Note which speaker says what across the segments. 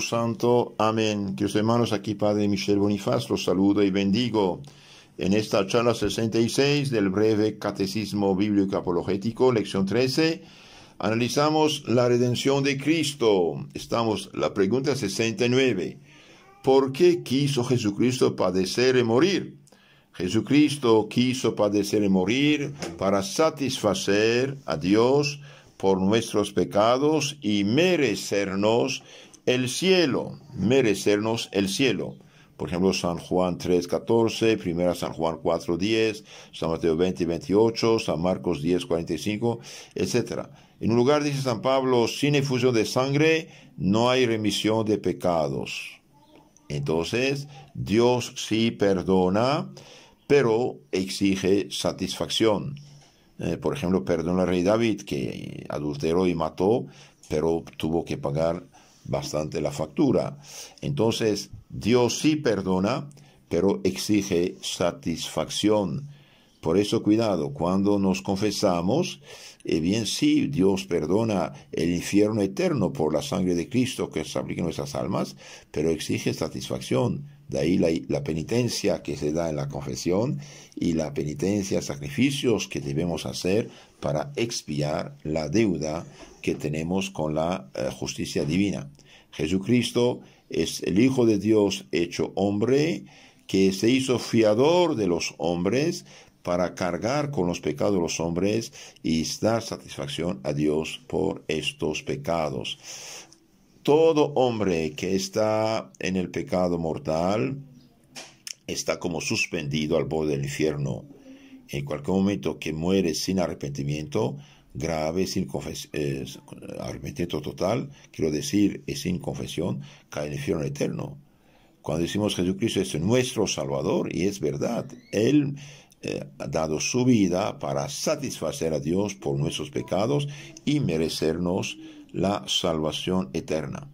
Speaker 1: Santo. Amén. Dios hermanos, aquí Padre Michel Bonifaz los saludo y bendigo. En esta charla 66 del breve Catecismo Bíblico Apologético, lección 13, analizamos la redención de Cristo. Estamos la pregunta 69. ¿Por qué quiso Jesucristo padecer y morir? Jesucristo quiso padecer y morir para satisfacer a Dios por nuestros pecados y merecernos el cielo, merecernos el cielo. Por ejemplo, San Juan 3, 14, primera San Juan 4.10, San Mateo 20, 28, San Marcos 10, 45, etc. En un lugar dice San Pablo, sin efusión de sangre no hay remisión de pecados. Entonces, Dios sí perdona, pero exige satisfacción. Eh, por ejemplo, perdona al rey David, que adulteró y mató, pero tuvo que pagar bastante la factura. Entonces, Dios sí perdona, pero exige satisfacción. Por eso, cuidado, cuando nos confesamos, eh, bien sí, Dios perdona el infierno eterno por la sangre de Cristo que se aplica en nuestras almas, pero exige satisfacción de ahí la, penitencia que se da en la confesión y la penitencia, sacrificios que debemos hacer para expiar la deuda que tenemos con la eh, justicia divina. Jesucristo es el Hijo de Dios hecho hombre, que se hizo fiador de los hombres para cargar con los pecados de los hombres y dar satisfacción a Dios por estos pecados todo hombre que está en el pecado mortal está como suspendido al borde del infierno. En cualquier momento que muere sin arrepentimiento grave, sin arrepentimiento total, quiero decir, sin confesión, cae en el infierno eterno. Cuando decimos Jesucristo es nuestro Salvador, y es verdad, Él eh, ha dado su vida para satisfacer a Dios por nuestros pecados y merecernos la salvación eterna.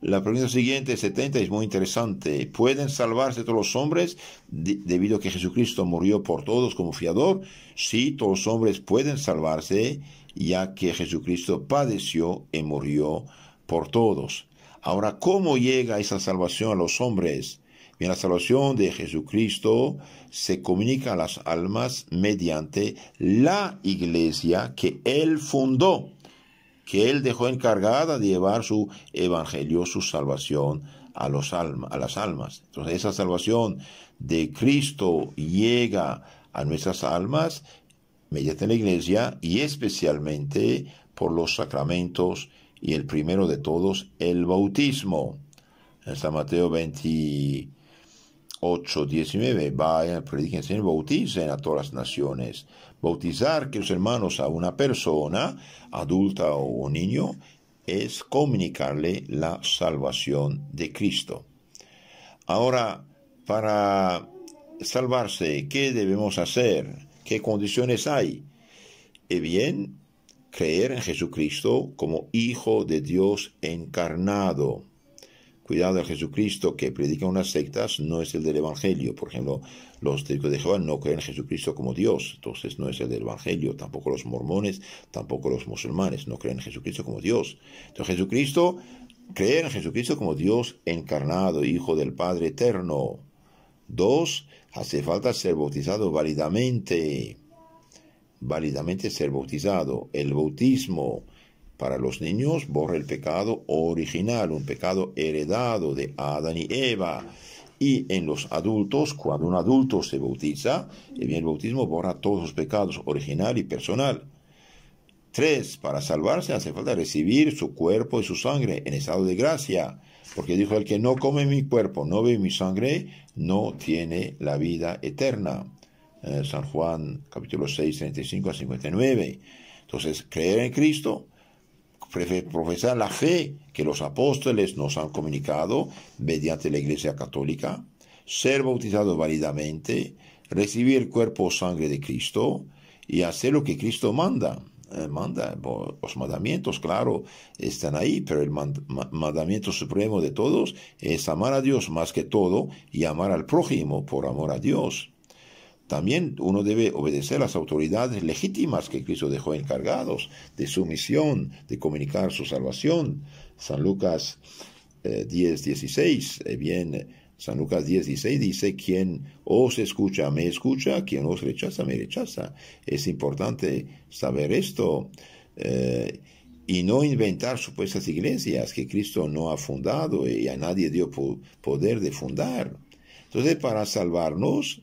Speaker 1: La pregunta siguiente, 70, es muy interesante. ¿Pueden salvarse todos los hombres debido a que Jesucristo murió por todos como fiador? Sí, todos los hombres pueden salvarse, ya que Jesucristo padeció y murió por todos. Ahora, ¿cómo llega esa salvación a los hombres? Bien, la salvación de Jesucristo se comunica a las almas mediante la iglesia que Él fundó que Él dejó encargada de llevar su evangelio, su salvación a, los a las almas. Entonces esa salvación de Cristo llega a nuestras almas mediante la iglesia y especialmente por los sacramentos y el primero de todos, el bautismo. San Mateo 20. 8:19, vayan, prediquen, Señor, bauticen a todas las naciones. Bautizar, que los hermanos, a una persona, adulta o niño, es comunicarle la salvación de Cristo. Ahora, para salvarse, ¿qué debemos hacer? ¿Qué condiciones hay? Eh bien, creer en Jesucristo como Hijo de Dios encarnado Cuidado, el Jesucristo que predica unas sectas no es el del Evangelio. Por ejemplo, los testigos de Jehová no creen en Jesucristo como Dios, entonces no es el del Evangelio. Tampoco los mormones, tampoco los musulmanes no creen en Jesucristo como Dios. Entonces Jesucristo cree en Jesucristo como Dios encarnado, Hijo del Padre Eterno. Dos, hace falta ser bautizado válidamente. Válidamente ser bautizado. El bautismo para los niños borra el pecado original, un pecado heredado de Adán y Eva. Y en los adultos, cuando un adulto se bautiza, el bautismo borra todos los pecados original y personal. Tres, Para salvarse hace falta recibir su cuerpo y su sangre en estado de gracia. Porque dijo, el que no come mi cuerpo, no bebe mi sangre, no tiene la vida eterna. Eh, San Juan capítulo 6, 35 a 59. Entonces, creer en Cristo profesar la fe que los apóstoles nos han comunicado mediante la Iglesia Católica, ser bautizado válidamente, recibir el cuerpo o sangre de Cristo y hacer lo que Cristo manda. Eh, manda los mandamientos, claro, están ahí, pero el mandamiento supremo de todos es amar a Dios más que todo y amar al prójimo por amor a Dios. También uno debe obedecer las autoridades legítimas que Cristo dejó encargados de su misión, de comunicar su salvación. San Lucas 10.16, eh, 10, eh, bien, San Lucas 10, 16 dice, quien os escucha, me escucha, quien os rechaza, me rechaza. Es importante saber esto. Eh, y no inventar supuestas iglesias que Cristo no ha fundado y a nadie dio poder de fundar. Entonces, para salvarnos,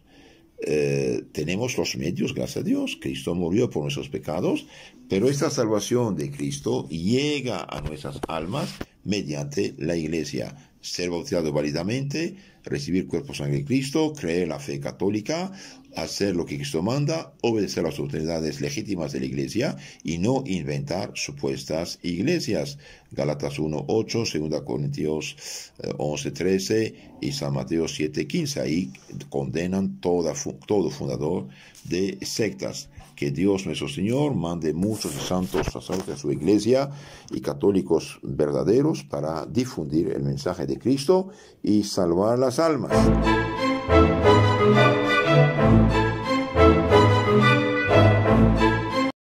Speaker 1: eh, tenemos los medios, gracias a Dios. Cristo murió por nuestros pecados, pero esta salvación de Cristo llega a nuestras almas mediante la iglesia ser bautizado válidamente, recibir cuerpo, sangre de Cristo, creer la fe católica, hacer lo que Cristo manda, obedecer las autoridades legítimas de la Iglesia y no inventar supuestas iglesias. Galatas 1.8, 2 Corintios 13 eh, y San Mateo 7.15. Ahí condenan toda, todo fundador de sectas que Dios nuestro Señor mande muchos santos sacerdotes a su iglesia y católicos verdaderos para difundir el mensaje de Cristo y salvar las almas.